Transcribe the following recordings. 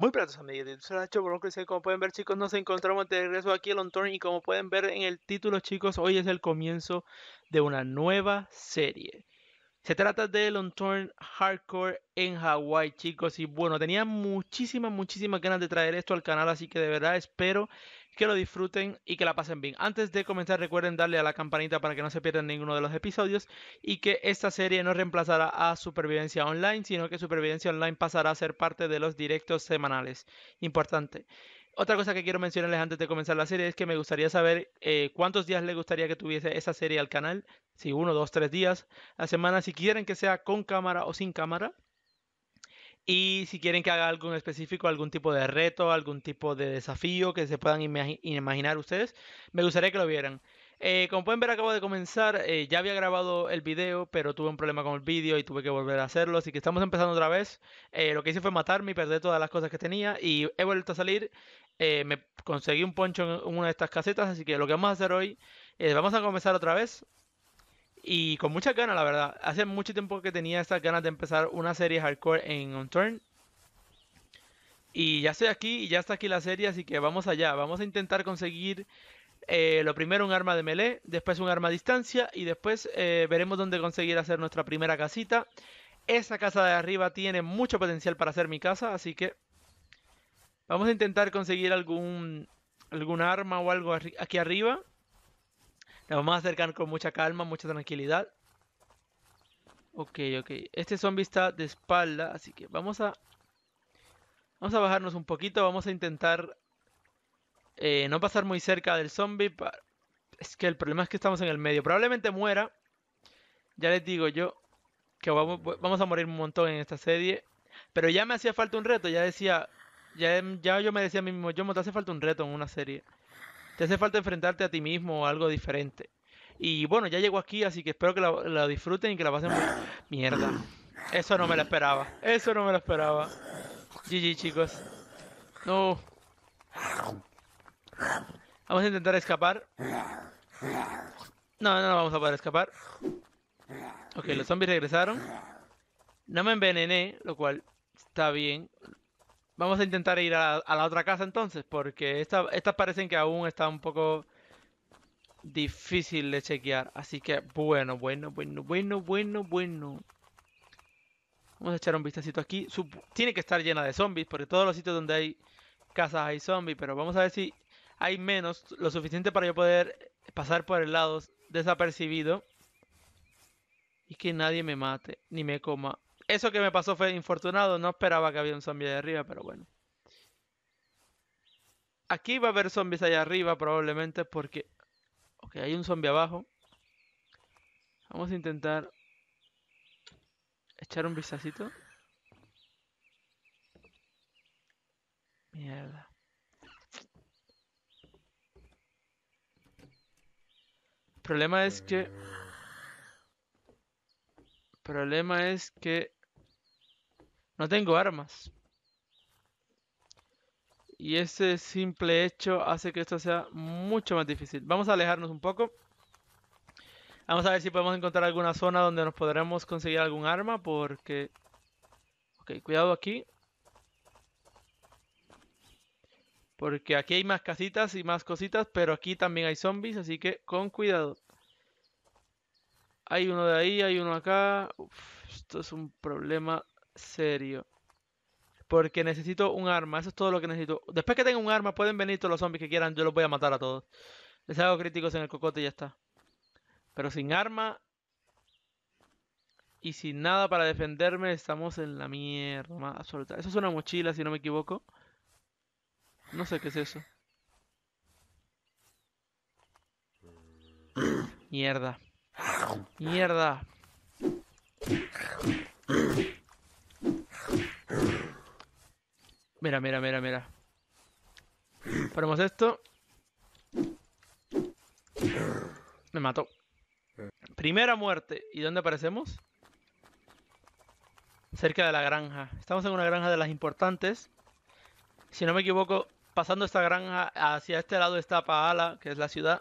Muy pronto, amigos de Como pueden ver, chicos, nos encontramos de regreso aquí en Lontorn. Y como pueden ver en el título, chicos, hoy es el comienzo de una nueva serie. Se trata de Lontorn Hardcore en Hawaii chicos. Y bueno, tenía muchísimas, muchísimas ganas de traer esto al canal. Así que de verdad espero que lo disfruten y que la pasen bien. Antes de comenzar, recuerden darle a la campanita para que no se pierdan ninguno de los episodios y que esta serie no reemplazará a Supervivencia Online, sino que Supervivencia Online pasará a ser parte de los directos semanales. Importante. Otra cosa que quiero mencionarles antes de comenzar la serie es que me gustaría saber eh, cuántos días les gustaría que tuviese esa serie al canal. Si uno, dos, tres días a semana. Si quieren que sea con cámara o sin cámara. Y si quieren que haga algo en específico, algún tipo de reto, algún tipo de desafío que se puedan imaginar ustedes, me gustaría que lo vieran. Eh, como pueden ver, acabo de comenzar. Eh, ya había grabado el video, pero tuve un problema con el vídeo y tuve que volver a hacerlo. Así que estamos empezando otra vez. Eh, lo que hice fue matarme y perder todas las cosas que tenía. Y he vuelto a salir. me conseguí un poncho en una de estas casetas. Así que lo que vamos a hacer hoy vamos a comenzar otra vez. Y con muchas ganas, la verdad. Hace mucho tiempo que tenía estas ganas de empezar una serie hardcore en On Turn. Y ya estoy aquí y ya está aquí la serie, así que vamos allá. Vamos a intentar conseguir eh, lo primero un arma de melee, después un arma a distancia y después eh, veremos dónde conseguir hacer nuestra primera casita. Esa casa de arriba tiene mucho potencial para hacer mi casa, así que vamos a intentar conseguir algún, algún arma o algo aquí arriba. Nos vamos a acercar con mucha calma, mucha tranquilidad. Ok, ok. Este zombie está de espalda, así que vamos a... Vamos a bajarnos un poquito, vamos a intentar... Eh, no pasar muy cerca del zombie. Es que el problema es que estamos en el medio. Probablemente muera. Ya les digo yo que vamos, a morir un montón en esta serie. Pero ya me hacía falta un reto, ya decía... Ya, yo me decía a mí mismo, yo me hace falta un reto en una serie. Te hace falta enfrentarte a ti mismo o algo diferente. Y bueno, ya llego aquí, así que espero que la, disfruten y que la pasen Mierda. Eso no me lo esperaba. Eso no me lo esperaba. GG, chicos. No. Vamos a intentar escapar. No, no, no vamos a poder escapar. Ok, los zombies regresaron. No me envenené, lo cual está bien. Vamos a intentar ir a, la otra casa entonces, porque estas parecen que aún está un poco difícil de chequear. Así que, bueno, bueno, bueno, bueno, bueno, bueno. Vamos a echar un vistacito aquí. tiene que estar llena de zombies, porque todos los sitios donde hay casas hay zombies. Pero vamos a ver si hay menos, lo suficiente para yo poder pasar por el lado desapercibido. Y que nadie me mate, ni me coma. Eso que me pasó fue infortunado, no esperaba que había un zombie allá arriba, pero bueno. Aquí va a haber zombies allá arriba probablemente porque... Ok, hay un zombie abajo. Vamos a intentar... Echar un vistacito. Mierda. El problema es que... El problema es que no tengo armas. Y ese simple hecho hace que esto sea mucho más difícil. Vamos a alejarnos un poco. Vamos a ver si podemos encontrar alguna zona donde nos podremos conseguir algún arma porque... Ok, cuidado aquí. Porque aquí hay más casitas y más cositas, pero aquí también hay zombies, así que con cuidado. Hay uno de ahí, hay uno acá. esto es un problema serio. Porque necesito un arma, eso es todo lo que necesito. Después que tenga un arma, pueden venir todos los zombies que quieran, yo los voy a matar a todos. Les hago críticos en el cocote y ya está. Pero sin arma y sin nada para defenderme, estamos en la mierda absoluta. Eso es una mochila, si no me equivoco. No sé qué es eso. Mierda. Mierda. Mira, mira, mira, mira. Ponemos esto. Me mató. Primera muerte. ¿Y dónde aparecemos? Cerca de la granja. Estamos en una granja de las importantes. Si no me equivoco, pasando esta granja hacia este lado está Paala, que es la ciudad.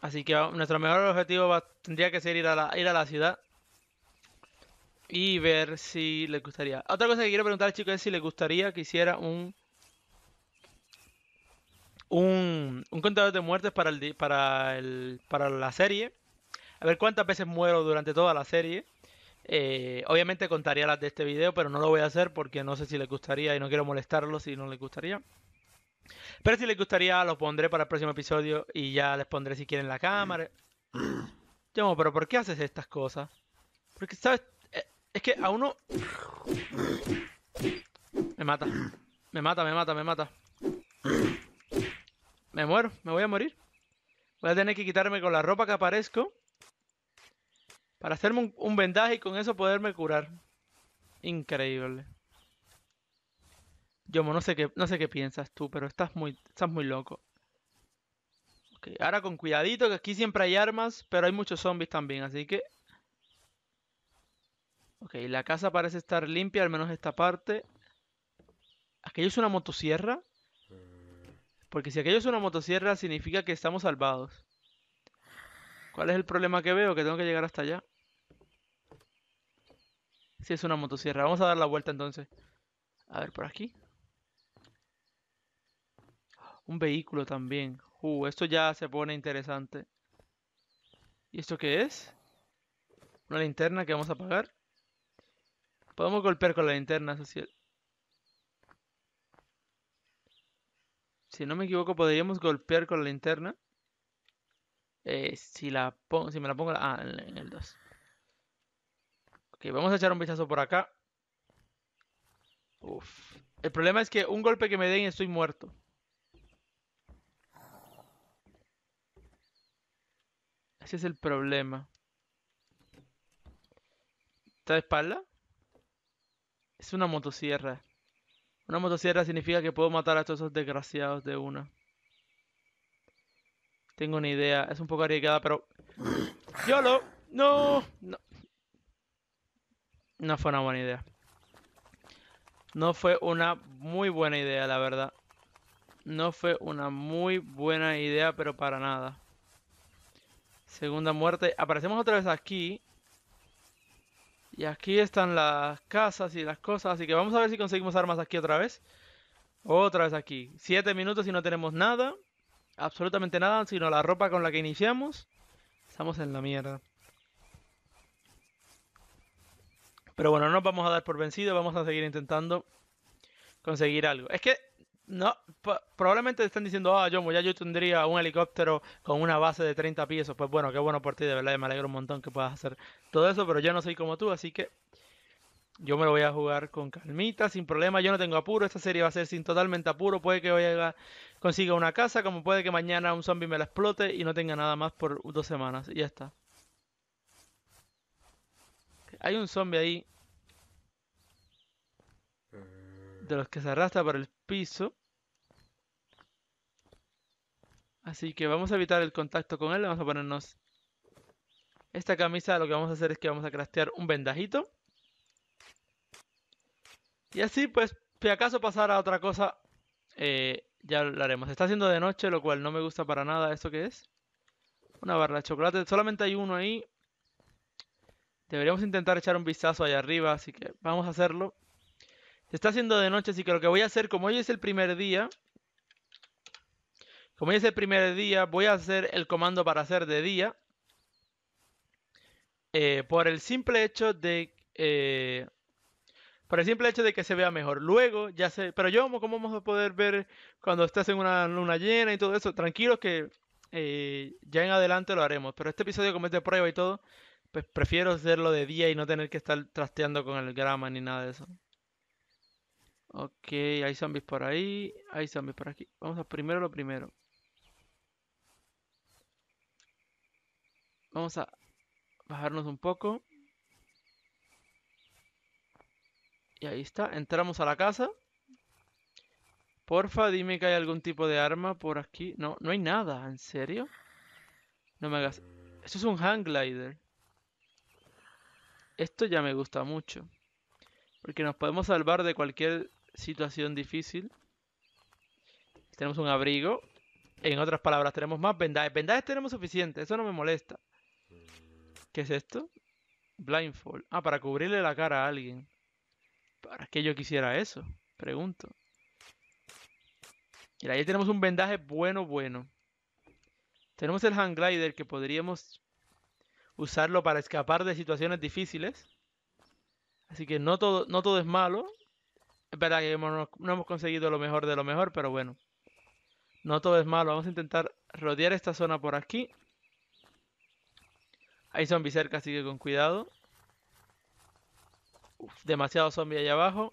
Así que nuestro mejor objetivo tendría que ser ir a ir a la ciudad y ver si les gustaría. Otra cosa que quiero preguntar, chicos, es si les gustaría que hiciera un un, un contador de muertes para el, para el para la serie. A ver cuántas veces muero durante toda la serie. Eh, obviamente contaría las de este video, pero no lo voy a hacer porque no sé si les gustaría y no quiero molestarlos si no les gustaría. Pero si les gustaría, lo pondré para el próximo episodio y ya les pondré si quieren la cámara. Yo, mm. pero ¿por qué haces estas cosas? Porque, ¿sabes? Es que a uno... Me mata. Me mata, me mata, me mata. Me muero, me voy a morir. Voy a tener que quitarme con la ropa que aparezco. Para hacerme un, vendaje y con eso poderme curar. Increíble. Yomo, no sé qué, no sé qué piensas tú, pero estás muy, estás muy loco. Ok, ahora con cuidadito, que aquí siempre hay armas, pero hay muchos zombies también, así que Ok, la casa parece estar limpia, al menos esta parte. ¿Aquello es una motosierra? Porque si aquello es una motosierra, significa que estamos salvados. ¿Cuál es el problema que veo? Que tengo que llegar hasta allá. Si sí, es una motosierra. Vamos a dar la vuelta entonces. A ver, por aquí. Un vehículo también. Uh, esto ya se pone interesante. ¿Y esto qué es? Una linterna que vamos a apagar. Podemos golpear con la linterna social. Si no me equivoco, podríamos golpear con la linterna. Eh, si, la si me la pongo... Ah, en el 2. Ok, vamos a echar un vistazo por acá. Uf. El problema es que un golpe que me den estoy muerto. Ese es el problema. ¿Está de espalda? Es una motosierra. Una motosierra significa que puedo matar a todos esos desgraciados de una. Tengo una idea. Es un poco arriesgada, pero... ¡Yolo! ¡No! No. No fue una buena idea. No fue una muy buena idea, la verdad. No fue una muy buena idea, pero para nada. Segunda muerte. Aparecemos otra vez aquí. Y aquí están las casas y las cosas. Así que vamos a ver si conseguimos armas aquí otra vez. Otra vez aquí. Siete minutos y no tenemos nada. Absolutamente nada, sino la ropa con la que iniciamos. Estamos en la mierda. Pero bueno, no nos vamos a dar por vencido. Vamos a seguir intentando conseguir algo. Es que no, probablemente están diciendo, ah, yo, ya yo tendría un helicóptero con una base de 30 pies. Pues bueno, qué bueno por ti, de verdad, me alegro un montón que puedas hacer todo eso, pero yo no soy como tú, así que yo me lo voy a jugar con calmita, sin problema, yo no tengo apuro, esta serie va a ser sin totalmente apuro, puede que hoy consiga una casa, como puede que mañana un zombie me la explote y no tenga nada más por dos semanas, y ya está. Hay un zombie ahí de los que se arrastra por el piso. Así que vamos a evitar el contacto con él. Vamos a ponernos esta camisa. Lo que vamos a hacer es que vamos a craftear un vendajito. Y así, pues, si acaso pasara otra cosa, eh, ya lo haremos. está haciendo de noche, lo cual no me gusta para nada. esto que es? Una barra de chocolate. Solamente hay uno ahí. Deberíamos intentar echar un vistazo allá arriba, así que vamos a hacerlo. Se está haciendo de noche, así que lo que voy a hacer, como hoy es el primer día, como hoy es el primer día, voy a hacer el comando para hacer de día. Eh, por el simple hecho de... Eh, por el simple hecho de que se vea mejor. Luego, ya sé... Pero yo, como vamos a poder ver cuando estás en una luna llena y todo eso? Tranquilos que eh, ya en adelante lo haremos. Pero este episodio, como es de prueba y todo, pues prefiero hacerlo de día y no tener que estar trasteando con el grama ni nada de eso. Ok, hay zombies por ahí. Hay zombies por aquí. Vamos a primero lo primero. Vamos a bajarnos un poco. Y ahí está. Entramos a la casa. Porfa, dime que hay algún tipo de arma por aquí. No, no hay nada. ¿En serio? No me hagas... Esto es un hang glider. Esto ya me gusta mucho. Porque nos podemos salvar de cualquier situación difícil. Tenemos un abrigo. En otras palabras, tenemos más vendajes. Vendajes tenemos suficiente, eso no me molesta. ¿Qué es esto? Blindfold. Ah, para cubrirle la cara a alguien. ¿Para qué yo quisiera eso? Pregunto. Mira, ahí tenemos un vendaje bueno, bueno. Tenemos el hand glider que podríamos usarlo para escapar de situaciones difíciles. Así que no todo, no todo es malo. Es verdad que no, hemos conseguido lo mejor de lo mejor, pero bueno. No todo es malo. Vamos a intentar rodear esta zona por aquí. Hay zombies cerca, así que con cuidado. demasiado zombies allá abajo.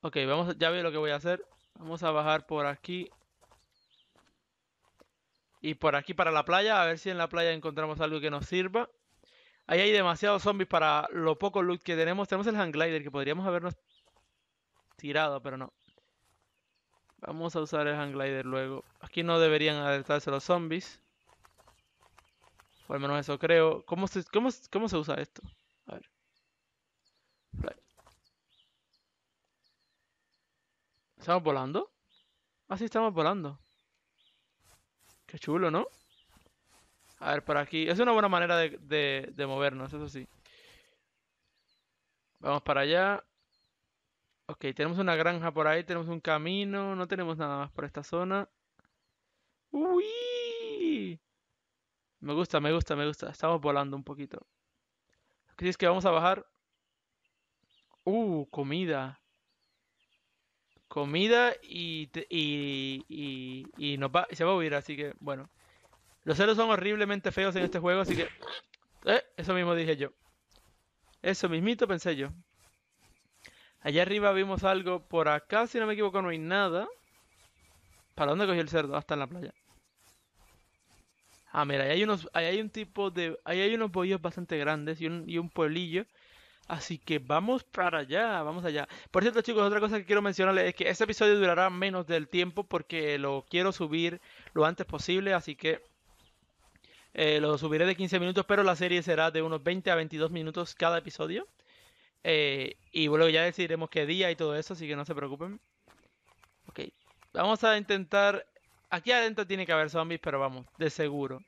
Ok, vamos, ya veo lo que voy a hacer. Vamos a bajar por aquí. Y por aquí para la playa, a ver si en la playa encontramos algo que nos sirva. Ahí hay demasiados zombies para lo poco loot que tenemos. Tenemos el hang glider que podríamos habernos tirado, pero no. Vamos a usar el hang glider luego. Aquí no deberían alertarse los zombies. por lo menos eso creo. ¿Cómo se, cómo, se usa esto? A ver. ¿Estamos volando? Ah, sí, estamos volando. Qué chulo, ¿no? A ver, por aquí. Es una buena manera de, de, de movernos, eso sí. Vamos para allá. Ok, tenemos una granja por ahí, tenemos un camino, no tenemos nada más por esta zona. ¡Uy! Me gusta, me gusta, me gusta. Estamos volando un poquito. Es que vamos a bajar? ¡Uh! Comida. Comida y, y, y, y nos va, se va a huir, así que bueno. Los cerdos son horriblemente feos en este juego, así que... Eh, eso mismo dije yo. Eso mismito pensé yo. Allá arriba vimos algo. Por acá, si no me equivoco, no hay nada. ¿Para dónde cogió el cerdo? Hasta ah, en la playa. Ah, mira, ahí hay unos, ahí hay un tipo de, ahí hay unos bollos bastante grandes y un, y un pueblillo. Así que vamos para allá, vamos allá. Por cierto, chicos, otra cosa que quiero mencionarles es que este episodio durará menos del tiempo porque lo quiero subir lo antes posible, así que eh, lo subiré de 15 minutos, pero la serie será de unos 20 a 22 minutos cada episodio. Eh, y luego ya decidiremos qué día y todo eso, así que no se preocupen. Ok, vamos a intentar... Aquí adentro tiene que haber zombies, pero vamos, de seguro.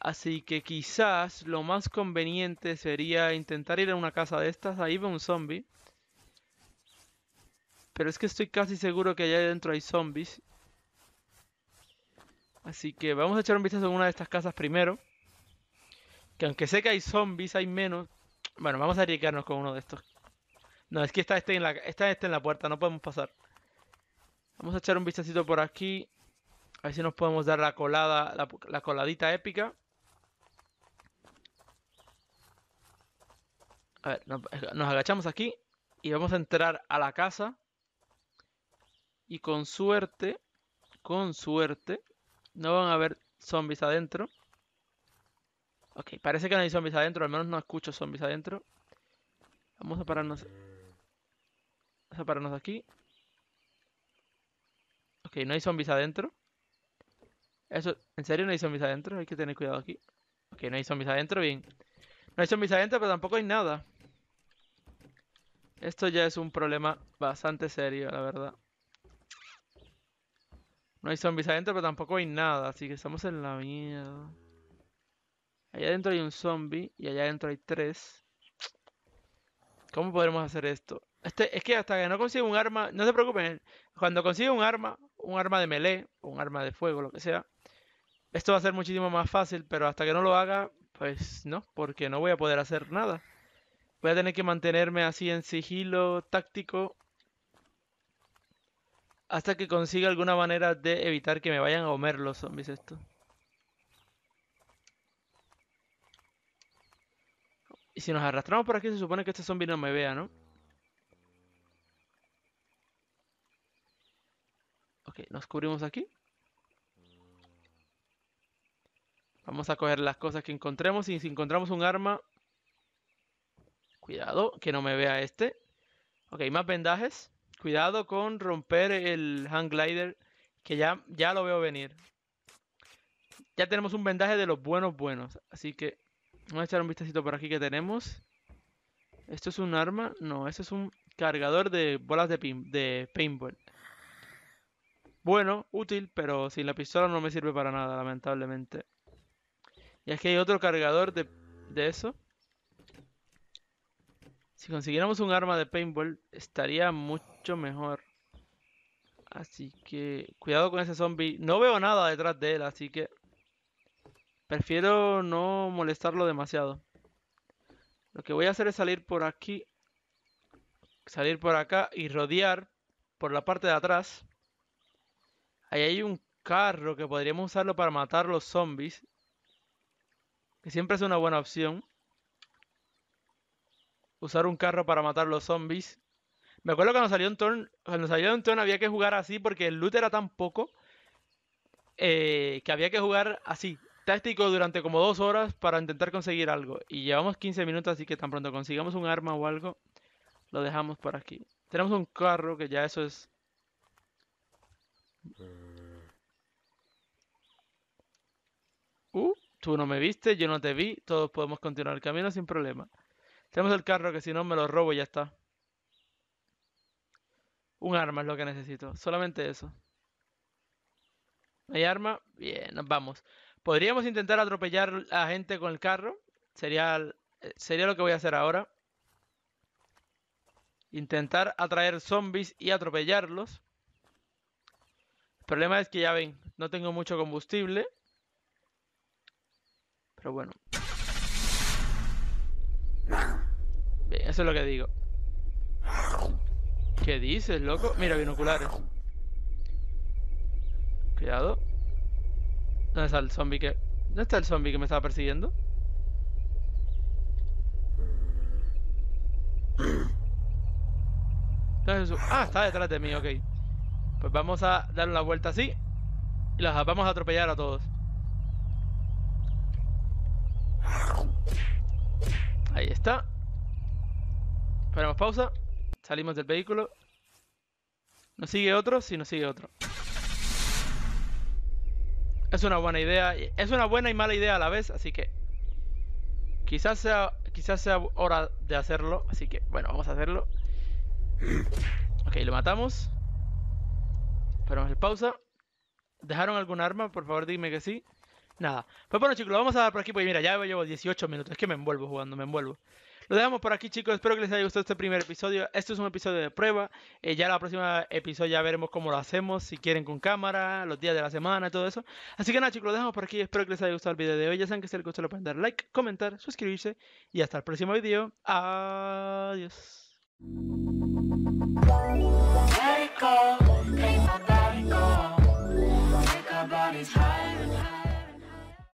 Así que quizás lo más conveniente sería intentar ir a una casa de estas. Ahí ve un zombie. Pero es que estoy casi seguro que allá adentro hay zombies. Así que vamos a echar un vistazo en una de estas casas primero. Que aunque sé que hay zombies, hay menos. Bueno, vamos a arriesgarnos con uno de estos. No, es que está este en la, está este en la puerta, no podemos pasar. Vamos a echar un vistacito por aquí. A ver si nos podemos dar la colada, la, coladita épica. A ver, nos agachamos aquí y vamos a entrar a la casa. Y con suerte, con suerte, no van a haber zombies adentro. Ok, parece que no hay zombies adentro, al menos no escucho zombies adentro. Vamos a pararnos. Vamos a pararnos aquí. Ok, no hay zombies adentro. Eso, ¿en serio no hay zombies adentro? Hay que tener cuidado aquí. Ok, no hay zombies adentro, bien. No hay zombies adentro, pero tampoco hay nada. Esto ya es un problema bastante serio, la verdad. No hay zombies adentro, pero tampoco hay nada, así que estamos en la mierda. Allá adentro hay un zombie y allá adentro hay tres. ¿Cómo podremos hacer esto? Este, es que hasta que no consiga un arma, no se preocupen, cuando consiga un arma, un arma de melee, un arma de fuego, lo que sea, esto va a ser muchísimo más fácil, pero hasta que no lo haga, pues no, porque no voy a poder hacer nada. Voy a tener que mantenerme así en sigilo táctico hasta que consiga alguna manera de evitar que me vayan a comer los zombies esto. Y si nos arrastramos por aquí se supone que este zombie no me vea, ¿no? Ok, nos cubrimos aquí. Vamos a coger las cosas que encontremos y si encontramos un arma... Cuidado, que no me vea este. Ok, más vendajes. Cuidado con romper el hang glider, que ya, ya lo veo venir. Ya tenemos un vendaje de los buenos buenos, así que vamos a echar un vistacito por aquí que tenemos. ¿Esto es un arma? No, esto es un cargador de bolas de, de paintball. Bueno, útil, pero sin la pistola no me sirve para nada, lamentablemente. Y aquí hay otro cargador de, de eso. Si consiguiéramos un arma de paintball, estaría mucho mejor. Así que cuidado con ese zombie. No veo nada detrás de él, así que prefiero no molestarlo demasiado. Lo que voy a hacer es salir por aquí, salir por acá y rodear por la parte de atrás. Ahí hay un carro que podríamos usarlo para matar los zombies. Que siempre es una buena opción usar un carro para matar los zombies. Me acuerdo cuando salió un turn, cuando salió un turn había que jugar así porque el loot era tan poco eh, que había que jugar así, táctico durante como dos horas para intentar conseguir algo. Y llevamos 15 minutos, así que tan pronto consigamos un arma o algo, lo dejamos por aquí. Tenemos un carro que ya eso es... Uh, tú no me viste, yo no te vi, todos podemos continuar el camino sin problema. Tenemos el carro que si no me lo robo y ya está. Un arma es lo que necesito. Solamente eso. hay arma? Bien, nos vamos. Podríamos intentar atropellar a gente con el carro. Sería, eh, sería lo que voy a hacer ahora. Intentar atraer zombies y atropellarlos. El problema es que ya ven, no tengo mucho combustible. Pero bueno, Eso es lo que digo. ¿Qué dices, loco? Mira, binoculares. Cuidado. ¿Dónde está el zombie que... ¿Dónde está el zombie que me estaba persiguiendo? ah, está detrás de mí, ok. Pues vamos a dar una vuelta así. Y las vamos a atropellar a todos. Ahí está esperamos pausa. Salimos del vehículo. Nos sigue otro, si nos sigue otro. Es una buena idea. Es una buena y mala idea a la vez, así que... Quizás sea, quizás sea hora de hacerlo, así que bueno, vamos a hacerlo. Ok, lo matamos. esperamos el pausa. ¿Dejaron algún arma? Por favor, dime que sí. Nada. Pues bueno, chicos, lo vamos a dar por aquí porque mira, ya llevo 18 minutos. Es que me envuelvo jugando, me envuelvo. Lo dejamos por aquí, chicos. Espero que les haya gustado este primer episodio. Este es un episodio de prueba. Eh, ya la próxima episodio ya veremos cómo lo hacemos, si quieren con cámara, los días de la semana, y todo eso. Así que nada, chicos, lo dejamos por aquí. Espero que les haya gustado el video de hoy. Ya saben que si les gustó, de pueden dar like, comentar, suscribirse. Y hasta el próximo video. Adiós.